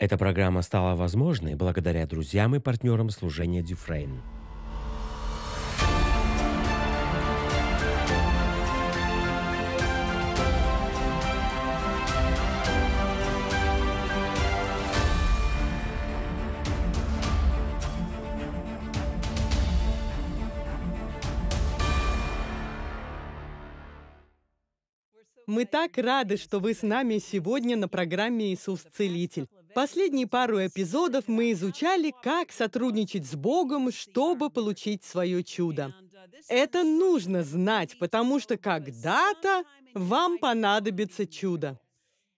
Эта программа стала возможной благодаря друзьям и партнерам служения Дюфрейн. Мы так рады, что вы с нами сегодня на программе «Иисус Целитель». Последние пару эпизодов мы изучали, как сотрудничать с Богом, чтобы получить свое чудо. Это нужно знать, потому что когда-то вам понадобится чудо.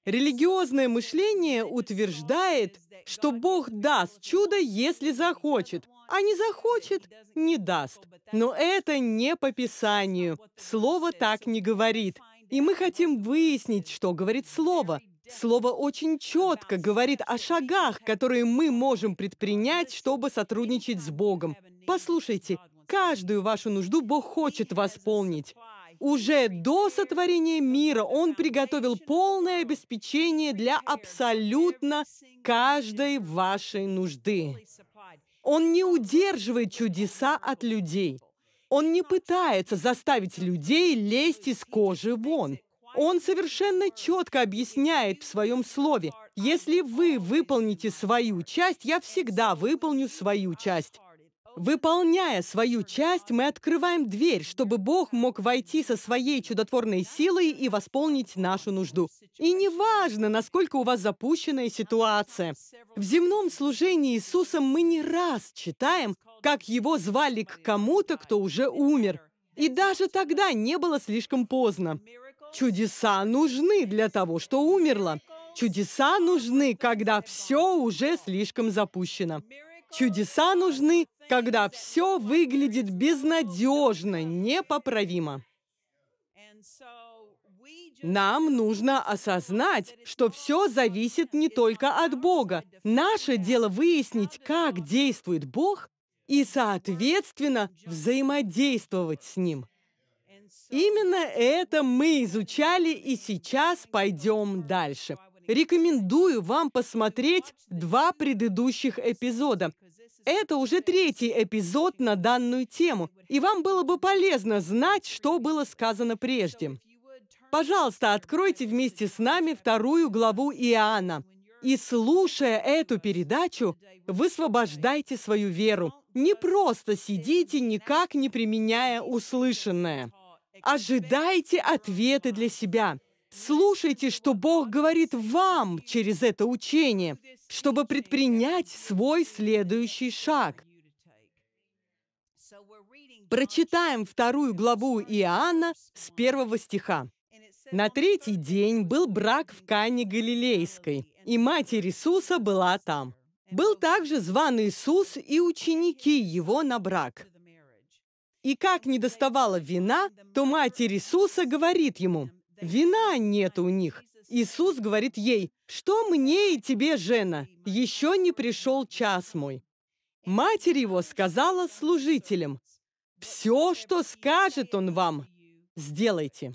Религиозное мышление утверждает, что Бог даст чудо, если захочет, а не захочет – не даст. Но это не по Писанию. Слово так не говорит. И мы хотим выяснить, что говорит Слово – Слово очень четко говорит о шагах, которые мы можем предпринять, чтобы сотрудничать с Богом. Послушайте, каждую вашу нужду Бог хочет восполнить. Уже до сотворения мира Он приготовил полное обеспечение для абсолютно каждой вашей нужды. Он не удерживает чудеса от людей. Он не пытается заставить людей лезть из кожи вон. Он совершенно четко объясняет в своем слове, если вы выполните свою часть, я всегда выполню свою часть. Выполняя свою часть, мы открываем дверь, чтобы Бог мог войти со своей чудотворной силой и восполнить нашу нужду. И неважно, насколько у вас запущенная ситуация. В земном служении Иисусом мы не раз читаем, как Его звали к кому-то, кто уже умер. И даже тогда не было слишком поздно. Чудеса нужны для того, что умерло. Чудеса нужны, когда все уже слишком запущено. Чудеса нужны, когда все выглядит безнадежно, непоправимо. Нам нужно осознать, что все зависит не только от Бога. Наше дело выяснить, как действует Бог, и, соответственно, взаимодействовать с Ним. Именно это мы изучали и сейчас пойдем дальше. Рекомендую вам посмотреть два предыдущих эпизода. Это уже третий эпизод на данную тему, и вам было бы полезно знать, что было сказано прежде. Пожалуйста, откройте вместе с нами вторую главу Иоанна. И слушая эту передачу, высвобождайте свою веру. Не просто сидите, никак не применяя услышанное. Ожидайте ответы для себя. Слушайте, что Бог говорит вам через это учение, чтобы предпринять свой следующий шаг. Прочитаем вторую главу Иоанна с первого стиха. На третий день был брак в Кане Галилейской, и Матерь Иисуса была там. Был также зван Иисус и ученики его на брак. И как не доставала вина, то Матерь Иисуса говорит ему, «Вина нет у них». Иисус говорит ей, «Что мне и тебе, Жена? Еще не пришел час мой». Матерь его сказала служителям, «Все, что скажет он вам, сделайте».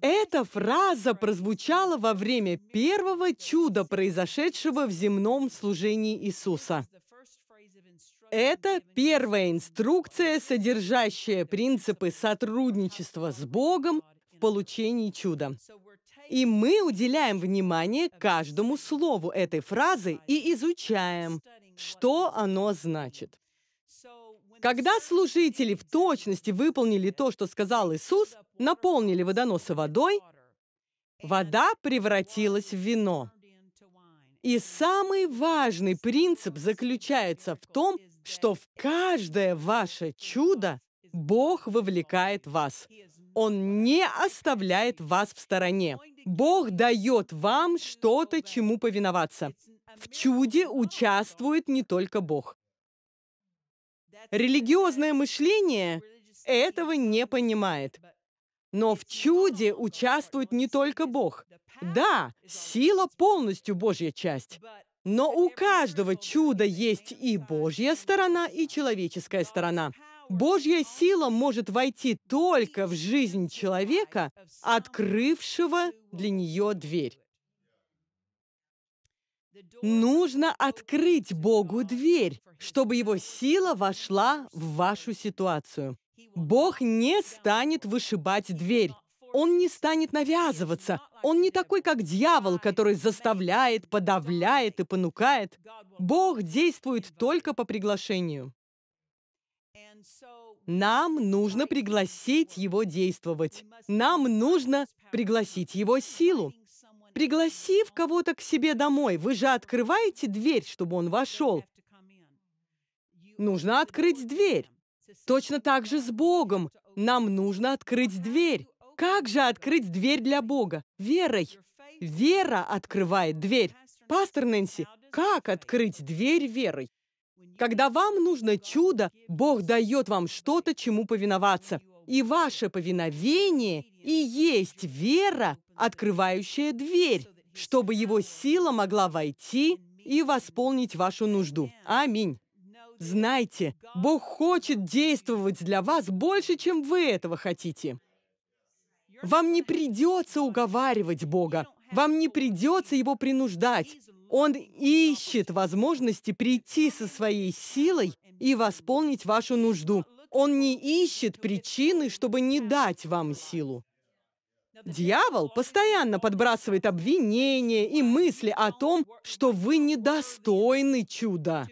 Эта фраза прозвучала во время первого чуда, произошедшего в земном служении Иисуса. Это первая инструкция, содержащая принципы сотрудничества с Богом в получении чуда. И мы уделяем внимание каждому слову этой фразы и изучаем, что оно значит. Когда служители в точности выполнили то, что сказал Иисус, наполнили водоносы водой, вода превратилась в вино. И самый важный принцип заключается в том, что в каждое ваше чудо Бог вовлекает вас. Он не оставляет вас в стороне. Бог дает вам что-то, чему повиноваться. В чуде участвует не только Бог. Религиозное мышление этого не понимает. Но в чуде участвует не только Бог. Да, сила полностью Божья часть, но у каждого чуда есть и Божья сторона, и человеческая сторона. Божья сила может войти только в жизнь человека, открывшего для нее дверь. Нужно открыть Богу дверь, чтобы Его сила вошла в вашу ситуацию. Бог не станет вышибать дверь. Он не станет навязываться. Он не такой, как дьявол, который заставляет, подавляет и понукает. Бог действует только по приглашению. Нам нужно пригласить Его действовать. Нам нужно пригласить Его силу. Пригласив кого-то к себе домой, вы же открываете дверь, чтобы он вошел. Нужно открыть дверь. Точно так же с Богом. Нам нужно открыть дверь. Как же открыть дверь для Бога? Верой. Вера открывает дверь. Пастор Нэнси, как открыть дверь верой? Когда вам нужно чудо, Бог дает вам что-то, чему повиноваться. И ваше повиновение и есть вера, открывающая дверь, чтобы его сила могла войти и восполнить вашу нужду. Аминь. Знайте, Бог хочет действовать для вас больше, чем вы этого хотите. Вам не придется уговаривать Бога. Вам не придется Его принуждать. Он ищет возможности прийти со своей силой и восполнить вашу нужду. Он не ищет причины, чтобы не дать вам силу. Дьявол постоянно подбрасывает обвинения и мысли о том, что вы недостойны чуда.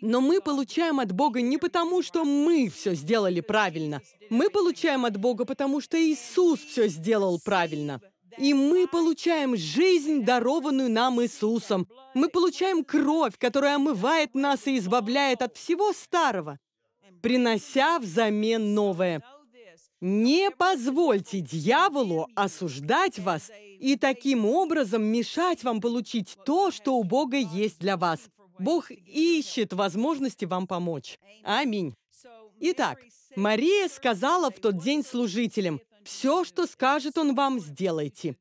Но мы получаем от Бога не потому, что мы все сделали правильно, мы получаем от Бога, потому что Иисус все сделал правильно. И мы получаем жизнь, дарованную нам Иисусом. Мы получаем кровь, которая омывает нас и избавляет от всего старого, принося взамен новое. Не позвольте дьяволу осуждать вас и таким образом мешать вам получить то, что у Бога есть для вас. Бог ищет возможности вам помочь. Аминь. Итак, Мария сказала в тот день служителям, «Все, что скажет он вам, сделайте».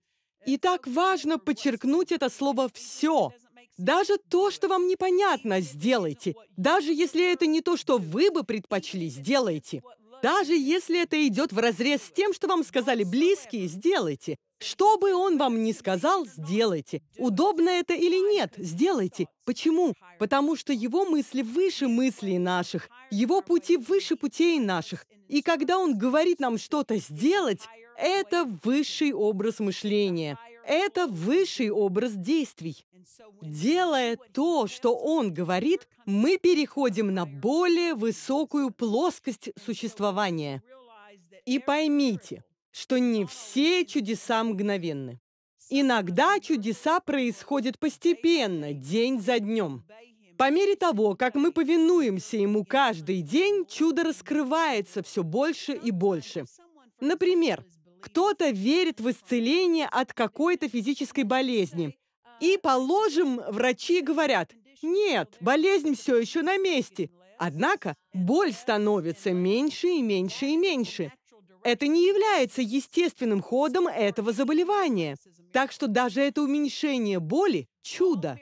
И так важно подчеркнуть это слово «все». Даже то, что вам непонятно, сделайте. Даже если это не то, что вы бы предпочли, сделайте. Даже если это идет в разрез с тем, что вам сказали близкие, сделайте. Что бы он вам ни сказал, сделайте. Удобно это или нет, сделайте. Почему? Потому что его мысли выше мыслей наших, его пути выше путей наших. И когда он говорит нам что-то сделать, это высший образ мышления. Это высший образ действий. Делая то, что он говорит, мы переходим на более высокую плоскость существования. И поймите, что не все чудеса мгновенны. Иногда чудеса происходят постепенно, день за днем. По мере того, как мы повинуемся ему каждый день, чудо раскрывается все больше и больше. Например, кто-то верит в исцеление от какой-то физической болезни. И, положим, врачи говорят, нет, болезнь все еще на месте. Однако боль становится меньше и меньше и меньше. Это не является естественным ходом этого заболевания. Так что даже это уменьшение боли – чудо.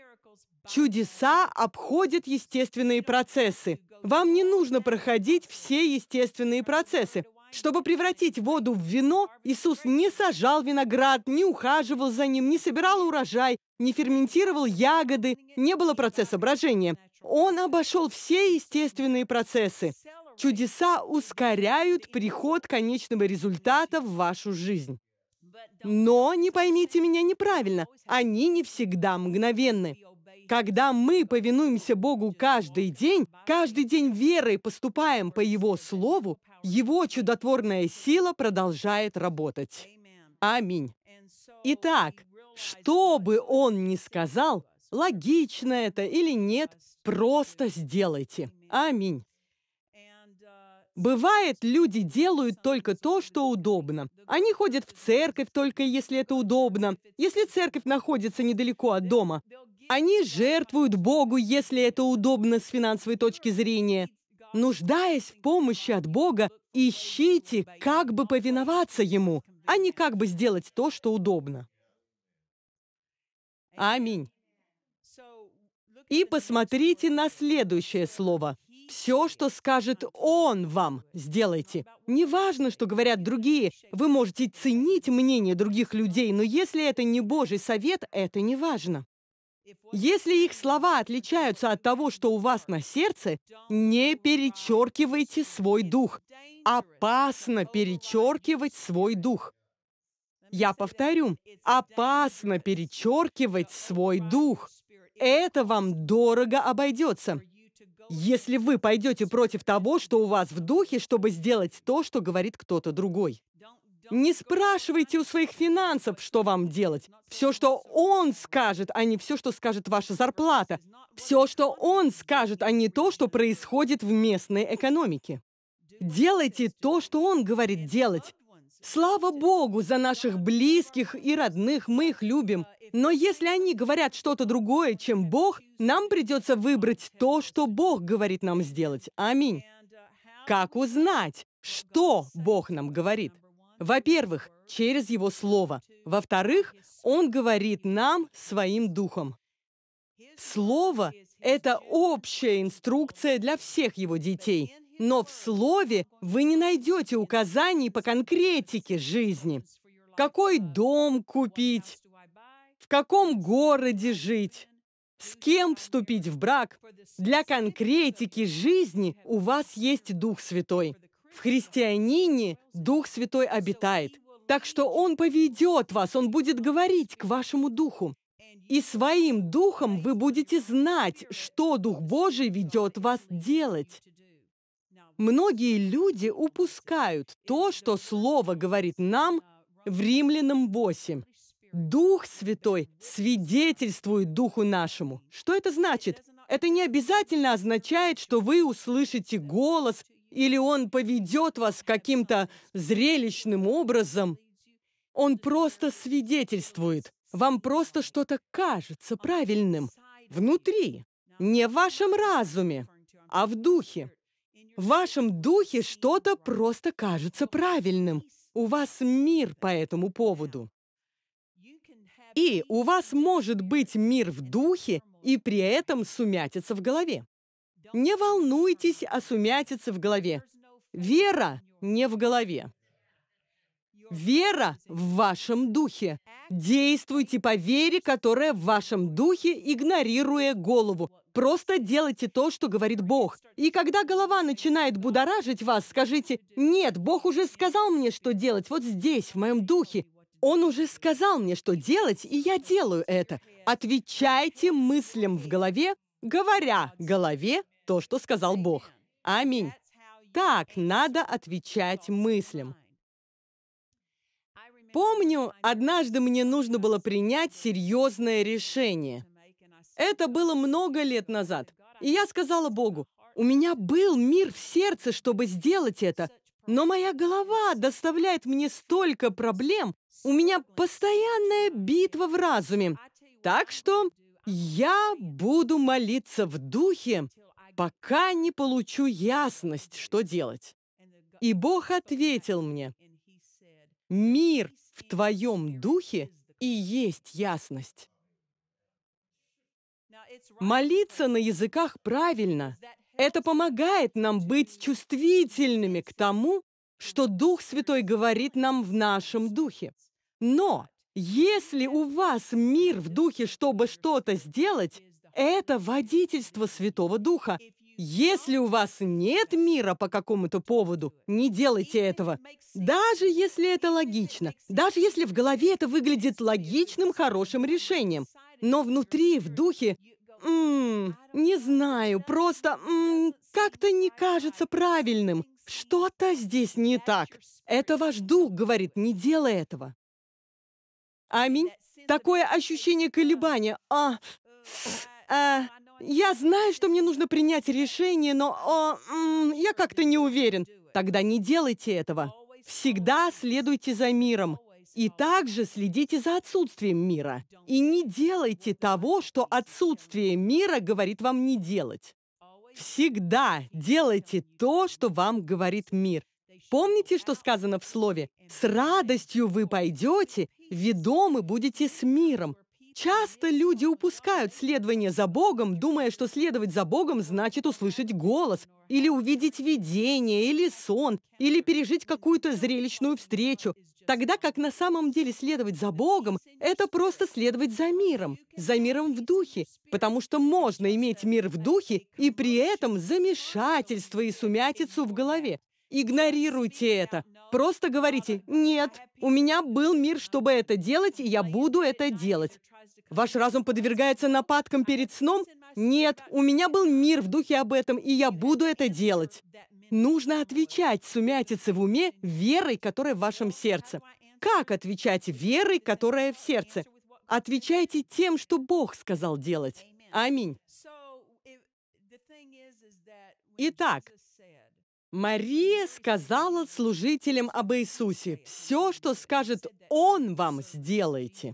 Чудеса обходят естественные процессы. Вам не нужно проходить все естественные процессы. Чтобы превратить воду в вино, Иисус не сажал виноград, не ухаживал за ним, не собирал урожай, не ферментировал ягоды, не было процесса брожения. Он обошел все естественные процессы. Чудеса ускоряют приход конечного результата в вашу жизнь. Но не поймите меня неправильно, они не всегда мгновенны. Когда мы повинуемся Богу каждый день, каждый день верой поступаем по Его Слову, Его чудотворная сила продолжает работать. Аминь. Итак, что бы Он ни сказал, логично это или нет, просто сделайте. Аминь. Бывает, люди делают только то, что удобно. Они ходят в церковь только если это удобно. Если церковь находится недалеко от дома, они жертвуют Богу, если это удобно с финансовой точки зрения. Нуждаясь в помощи от Бога, ищите, как бы повиноваться Ему, а не как бы сделать то, что удобно. Аминь. И посмотрите на следующее слово – все, что скажет он вам, сделайте. Неважно, что говорят другие, вы можете ценить мнение других людей, но если это не Божий совет, это не важно. Если их слова отличаются от того, что у вас на сердце, не перечеркивайте свой дух. Опасно перечеркивать свой дух. Я повторю, опасно перечеркивать свой дух. Это вам дорого обойдется. Если вы пойдете против того, что у вас в духе, чтобы сделать то, что говорит кто-то другой. Не спрашивайте у своих финансов, что вам делать. Все, что он скажет, а не все, что скажет ваша зарплата. Все, что он скажет, а не то, что происходит в местной экономике. Делайте то, что он говорит делать. Слава Богу за наших близких и родных, мы их любим. Но если они говорят что-то другое, чем Бог, нам придется выбрать то, что Бог говорит нам сделать. Аминь. Как узнать, что Бог нам говорит? Во-первых, через Его Слово. Во-вторых, Он говорит нам своим Духом. Слово – это общая инструкция для всех Его детей. Но в Слове вы не найдете указаний по конкретике жизни. Какой дом купить? каком городе жить, с кем вступить в брак. Для конкретики жизни у вас есть Дух Святой. В христианине Дух Святой обитает. Так что Он поведет вас, Он будет говорить к вашему Духу. И своим Духом вы будете знать, что Дух Божий ведет вас делать. Многие люди упускают то, что Слово говорит нам в Римлянам 8. Дух Святой свидетельствует Духу нашему. Что это значит? Это не обязательно означает, что вы услышите голос, или он поведет вас каким-то зрелищным образом. Он просто свидетельствует. Вам просто что-то кажется правильным. Внутри. Не в вашем разуме, а в духе. В вашем духе что-то просто кажется правильным. У вас мир по этому поводу. И у вас может быть мир в духе и при этом сумятица в голове. Не волнуйтесь о сумятице в голове. Вера не в голове. Вера в вашем духе. Действуйте по вере, которая в вашем духе, игнорируя голову. Просто делайте то, что говорит Бог. И когда голова начинает будоражить вас, скажите, «Нет, Бог уже сказал мне, что делать вот здесь, в моем духе. Он уже сказал мне, что делать, и я делаю это. Отвечайте мыслям в голове, говоря голове то, что сказал Бог. Аминь. Так надо отвечать мыслям. Помню, однажды мне нужно было принять серьезное решение. Это было много лет назад. И я сказала Богу, у меня был мир в сердце, чтобы сделать это, но моя голова доставляет мне столько проблем, у меня постоянная битва в разуме. Так что я буду молиться в духе, пока не получу ясность, что делать. И Бог ответил мне, «Мир в твоем духе и есть ясность». Молиться на языках правильно. Это помогает нам быть чувствительными к тому, что Дух Святой говорит нам в нашем духе. Но если у вас мир в духе, чтобы что-то сделать, это водительство Святого Духа. Если у вас нет мира по какому-то поводу, не делайте этого. Даже если это логично, даже если в голове это выглядит логичным, хорошим решением. Но внутри, в духе, м -м, не знаю, просто как-то не кажется правильным. Что-то здесь не так. Это ваш дух говорит, не делай этого. Аминь. Такое ощущение колебания. А, а, я знаю, что мне нужно принять решение, но о, я как-то не уверен. Тогда не делайте этого. Всегда следуйте за миром. И также следите за отсутствием мира. И не делайте того, что отсутствие мира говорит вам не делать. Всегда делайте то, что вам говорит мир. Помните, что сказано в слове? «С радостью вы пойдете ведомы будете с миром. Часто люди упускают следование за Богом, думая, что следовать за Богом значит услышать голос, или увидеть видение, или сон, или пережить какую-то зрелищную встречу, тогда как на самом деле следовать за Богом – это просто следовать за миром, за миром в духе, потому что можно иметь мир в духе и при этом замешательство и сумятицу в голове. Игнорируйте это. Просто говорите «нет». У меня был мир, чтобы это делать, и я буду это делать. Ваш разум подвергается нападкам перед сном? Нет, у меня был мир в духе об этом, и я буду это делать. Нужно отвечать сумятице в уме верой, которая в вашем сердце. Как отвечать верой, которая в сердце? Отвечайте тем, что Бог сказал делать. Аминь. Итак, Мария сказала служителям об Иисусе, «Все, что скажет Он вам, сделайте».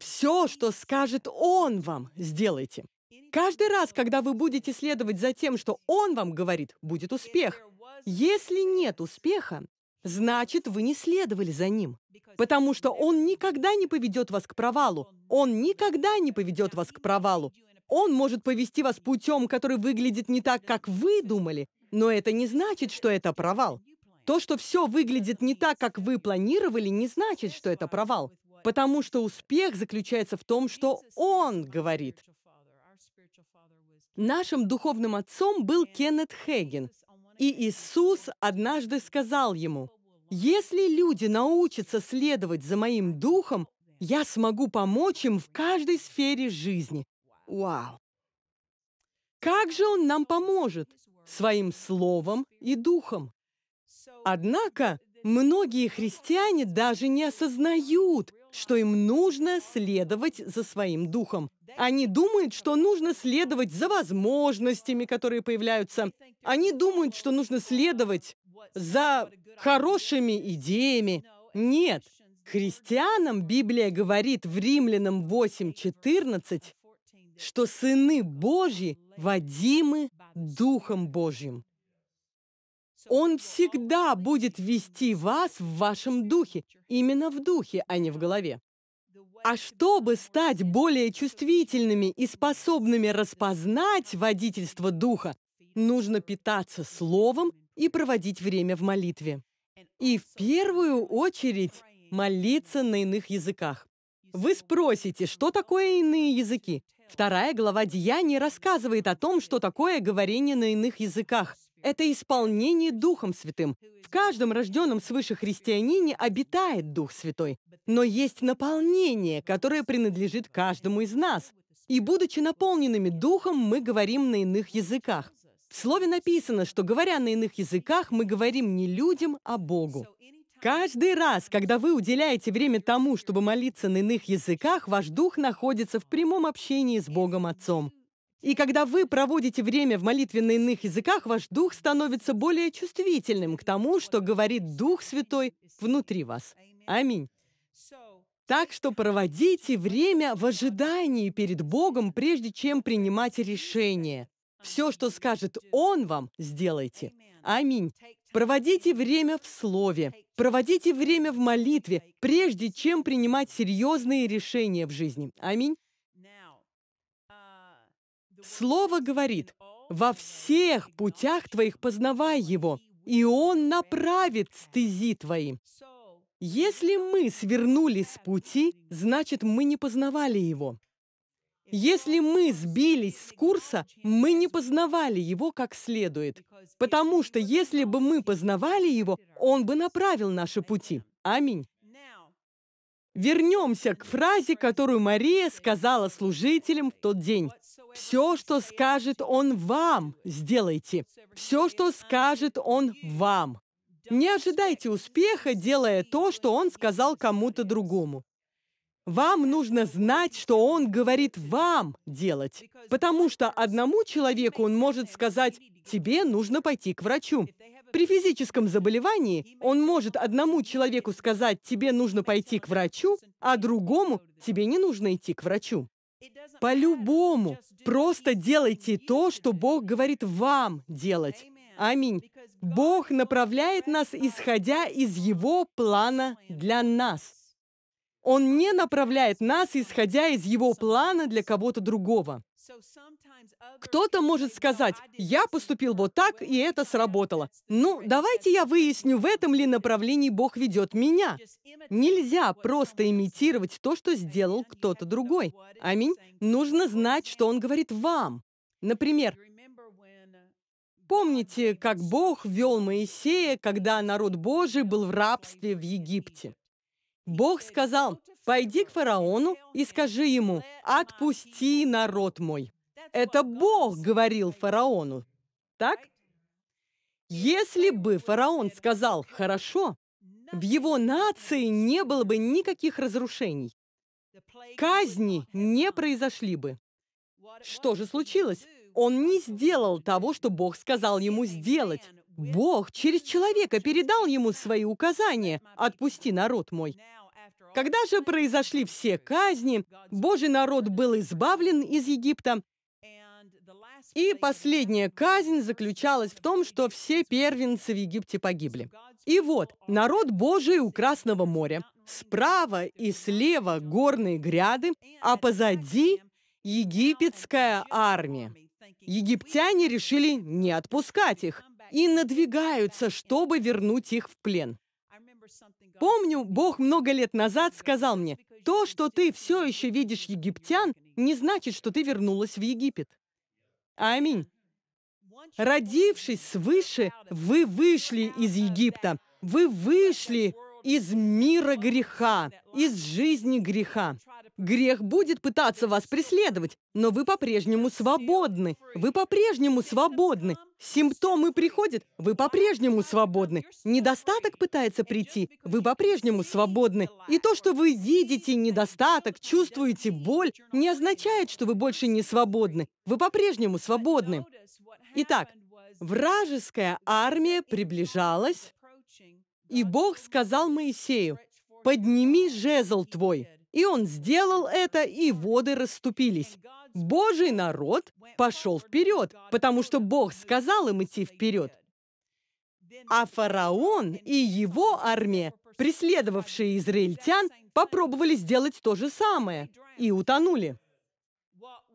Все, что скажет Он вам, сделайте. Каждый раз, когда вы будете следовать за тем, что Он вам говорит, будет успех. Если нет успеха, значит, вы не следовали за Ним, потому что Он никогда не поведет вас к провалу. Он никогда не поведет вас к провалу. Он может повести вас путем, который выглядит не так, как вы думали, но это не значит, что это провал. То, что все выглядит не так, как вы планировали, не значит, что это провал. Потому что успех заключается в том, что Он говорит. Нашим духовным отцом был Кеннет Хейген. И Иисус однажды сказал ему, «Если люди научатся следовать за моим духом, я смогу помочь им в каждой сфере жизни». Вау! Как же он нам поможет? своим словом и духом. Однако многие христиане даже не осознают, что им нужно следовать за своим духом. Они думают, что нужно следовать за возможностями, которые появляются. Они думают, что нужно следовать за хорошими идеями. Нет, христианам Библия говорит в Римлянам 8.14, что сыны Божьи водимы Духом Божьим. Он всегда будет вести вас в вашем духе, именно в духе, а не в голове. А чтобы стать более чувствительными и способными распознать водительство духа, нужно питаться словом и проводить время в молитве. И в первую очередь молиться на иных языках. Вы спросите, что такое иные языки? Вторая глава Деяний рассказывает о том, что такое говорение на иных языках. Это исполнение Духом Святым. В каждом рожденном свыше христианине обитает Дух Святой. Но есть наполнение, которое принадлежит каждому из нас. И будучи наполненными Духом, мы говорим на иных языках. В слове написано, что говоря на иных языках, мы говорим не людям, а Богу. Каждый раз, когда вы уделяете время тому, чтобы молиться на иных языках, ваш дух находится в прямом общении с Богом Отцом. И когда вы проводите время в молитве на иных языках, ваш дух становится более чувствительным к тому, что говорит Дух Святой внутри вас. Аминь. Так что проводите время в ожидании перед Богом, прежде чем принимать решение. Все, что скажет Он вам, сделайте. Аминь. Проводите время в Слове. Проводите время в молитве, прежде чем принимать серьезные решения в жизни. Аминь. Слово говорит, во всех путях твоих познавай его, и он направит стези твои. Если мы свернули с пути, значит, мы не познавали его. Если мы сбились с курса, мы не познавали его как следует. Потому что если бы мы познавали его, он бы направил наши пути. Аминь. Вернемся к фразе, которую Мария сказала служителям в тот день. «Все, что скажет Он вам, сделайте. Все, что скажет Он вам». Не ожидайте успеха, делая то, что Он сказал кому-то другому. Вам нужно знать, что он говорит вам делать, потому что одному человеку он может сказать, тебе нужно пойти к врачу. При физическом заболевании он может одному человеку сказать, тебе нужно пойти к врачу, а другому, тебе не нужно идти к врачу. По-любому, просто делайте то, что Бог говорит вам делать. Аминь. Бог направляет нас, исходя из Его плана для нас. Он не направляет нас, исходя из его плана для кого-то другого. Кто-то может сказать, я поступил вот так, и это сработало. Ну, давайте я выясню, в этом ли направлении Бог ведет меня. Нельзя просто имитировать то, что сделал кто-то другой. Аминь. Нужно знать, что он говорит вам. Например, помните, как Бог вел Моисея, когда народ Божий был в рабстве в Египте. Бог сказал, «Пойди к фараону и скажи ему, отпусти народ мой». Это Бог говорил фараону, так? Если бы фараон сказал «хорошо», в его нации не было бы никаких разрушений. Казни не произошли бы. Что же случилось? Он не сделал того, что Бог сказал ему сделать. Бог через человека передал ему свои указания «Отпусти народ мой». Когда же произошли все казни, Божий народ был избавлен из Египта, и последняя казнь заключалась в том, что все первенцы в Египте погибли. И вот, народ Божий у Красного моря. Справа и слева горные гряды, а позади египетская армия. Египтяне решили не отпускать их и надвигаются, чтобы вернуть их в плен. Помню, Бог много лет назад сказал мне, то, что ты все еще видишь египтян, не значит, что ты вернулась в Египет. Аминь. Родившись свыше, вы вышли из Египта. Вы вышли из мира греха, из жизни греха. Грех будет пытаться вас преследовать, но вы по-прежнему свободны. Вы по-прежнему свободны. Симптомы приходят, вы по-прежнему свободны. Недостаток пытается прийти, вы по-прежнему свободны. И то, что вы видите недостаток, чувствуете боль, не означает, что вы больше не свободны. Вы по-прежнему свободны. Итак, вражеская армия приближалась, и Бог сказал Моисею, «Подними жезл твой». И он сделал это, и воды расступились. Божий народ пошел вперед, потому что Бог сказал им идти вперед. А фараон и его армия, преследовавшие израильтян, попробовали сделать то же самое и утонули.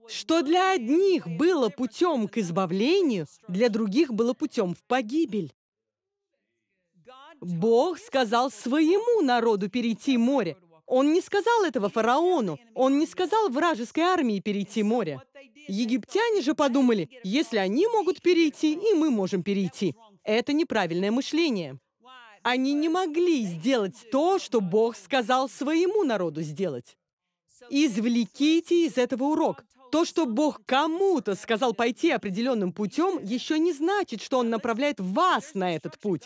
Что для одних было путем к избавлению, для других было путем в погибель. Бог сказал своему народу перейти море, он не сказал этого фараону, он не сказал вражеской армии перейти море. Египтяне же подумали, если они могут перейти, и мы можем перейти. Это неправильное мышление. Они не могли сделать то, что Бог сказал своему народу сделать. Извлеките из этого урок. То, что Бог кому-то сказал пойти определенным путем, еще не значит, что Он направляет вас на этот путь.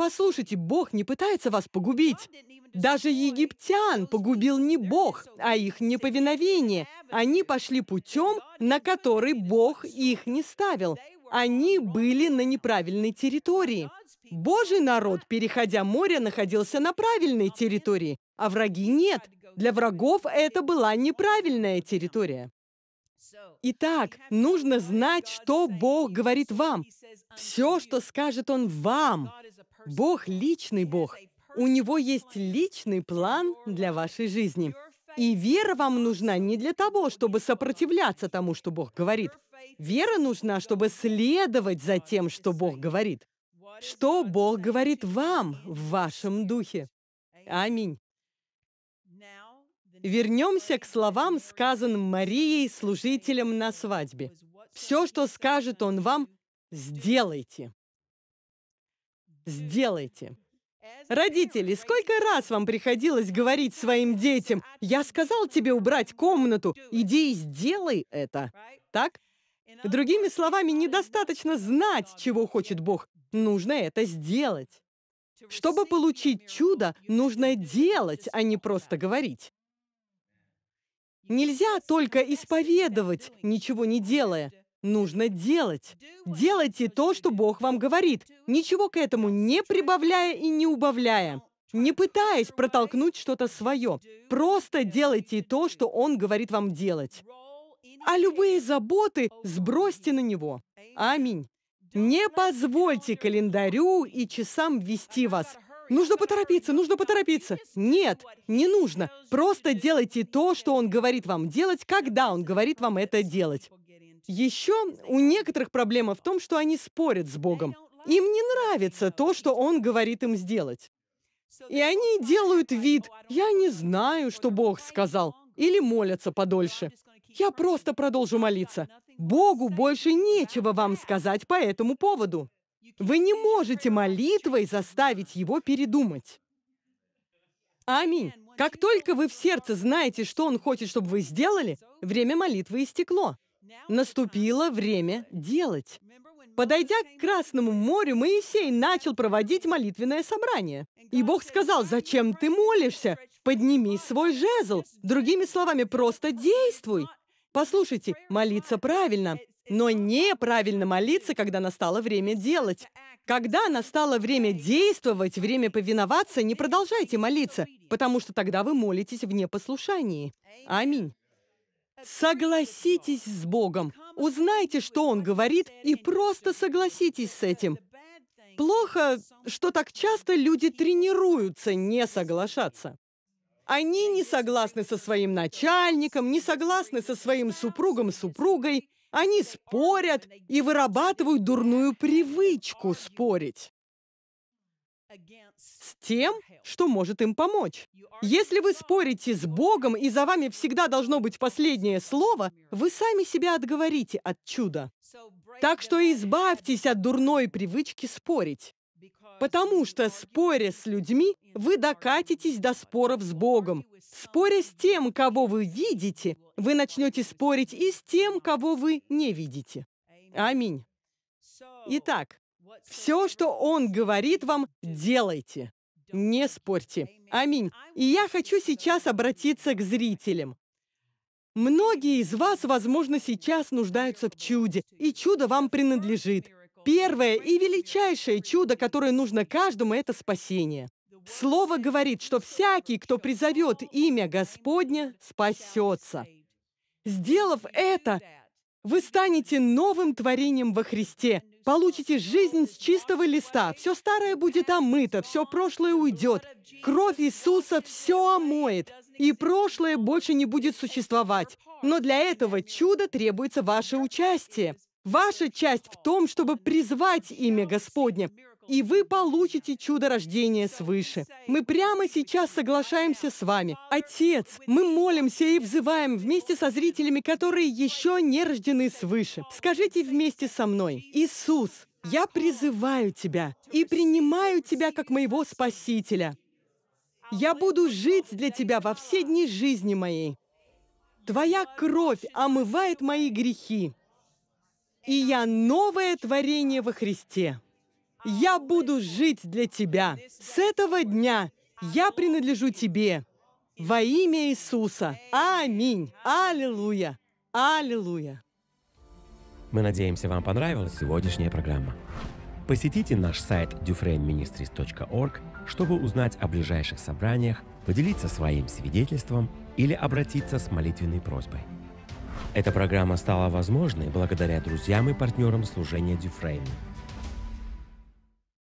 Послушайте, Бог не пытается вас погубить. Даже египтян погубил не Бог, а их неповиновение. Они пошли путем, на который Бог их не ставил. Они были на неправильной территории. Божий народ, переходя море, находился на правильной территории, а враги нет. Для врагов это была неправильная территория. Итак, нужно знать, что Бог говорит вам. Все, что скажет Он вам, Бог – личный Бог. У Него есть личный план для вашей жизни. И вера вам нужна не для того, чтобы сопротивляться тому, что Бог говорит. Вера нужна, чтобы следовать за тем, что Бог говорит. Что Бог говорит вам в вашем духе. Аминь. Вернемся к словам, сказанным Марией, служителем на свадьбе. Все, что скажет он вам, сделайте сделайте. Родители, сколько раз вам приходилось говорить своим детям, «Я сказал тебе убрать комнату, иди и сделай это». Так? Другими словами, недостаточно знать, чего хочет Бог. Нужно это сделать. Чтобы получить чудо, нужно делать, а не просто говорить. Нельзя только исповедовать, ничего не делая. Нужно делать. Делайте то, что Бог вам говорит, ничего к этому не прибавляя и не убавляя. Не пытаясь протолкнуть что-то свое. Просто делайте то, что Он говорит вам делать. А любые заботы сбросьте на Него. Аминь. Не позвольте календарю и часам вести вас. Нужно поторопиться, нужно поторопиться. Нет, не нужно. Просто делайте то, что Он говорит вам делать, когда Он говорит вам это делать. Еще у некоторых проблема в том, что они спорят с Богом. Им не нравится то, что Он говорит им сделать. И они делают вид, я не знаю, что Бог сказал, или молятся подольше. Я просто продолжу молиться. Богу больше нечего вам сказать по этому поводу. Вы не можете молитвой заставить его передумать. Аминь. Как только вы в сердце знаете, что он хочет, чтобы вы сделали, время молитвы истекло. Наступило время делать. Подойдя к Красному морю, Моисей начал проводить молитвенное собрание. И Бог сказал, «Зачем ты молишься? Подними свой жезл». Другими словами, просто действуй. Послушайте, молиться правильно, но неправильно молиться, когда настало время делать. Когда настало время действовать, время повиноваться, не продолжайте молиться, потому что тогда вы молитесь в непослушании. Аминь. Согласитесь с Богом. Узнайте, что Он говорит, и просто согласитесь с этим. Плохо, что так часто люди тренируются не соглашаться. Они не согласны со своим начальником, не согласны со своим супругом-супругой. Они спорят и вырабатывают дурную привычку спорить с тем, что может им помочь. Если вы спорите с Богом, и за вами всегда должно быть последнее слово, вы сами себя отговорите от чуда. Так что избавьтесь от дурной привычки спорить. Потому что, споря с людьми, вы докатитесь до споров с Богом. Споря с тем, кого вы видите, вы начнете спорить и с тем, кого вы не видите. Аминь. Итак, все, что Он говорит вам, делайте. Не спорьте. Аминь. И я хочу сейчас обратиться к зрителям. Многие из вас, возможно, сейчас нуждаются в чуде, и чудо вам принадлежит. Первое и величайшее чудо, которое нужно каждому, это спасение. Слово говорит, что всякий, кто призовет имя Господня, спасется. Сделав это, вы станете новым творением во Христе, получите жизнь с чистого листа, все старое будет омыто, все прошлое уйдет, кровь Иисуса все омоет, и прошлое больше не будет существовать. Но для этого чуда требуется ваше участие. Ваша часть в том, чтобы призвать имя Господне, и вы получите чудо рождения свыше. Мы прямо сейчас соглашаемся с вами. Отец, мы молимся и взываем вместе со зрителями, которые еще не рождены свыше. Скажите вместе со мной. Иисус, я призываю Тебя и принимаю Тебя как моего Спасителя. Я буду жить для Тебя во все дни жизни моей. Твоя кровь омывает мои грехи, и я новое творение во Христе. Я буду жить для Тебя. С этого дня я принадлежу Тебе. Во имя Иисуса. Аминь. Аллилуйя. Аллилуйя. Мы надеемся, вам понравилась сегодняшняя программа. Посетите наш сайт dufrainministries.org, чтобы узнать о ближайших собраниях, поделиться своим свидетельством или обратиться с молитвенной просьбой. Эта программа стала возможной благодаря друзьям и партнерам служения Дюфрейна –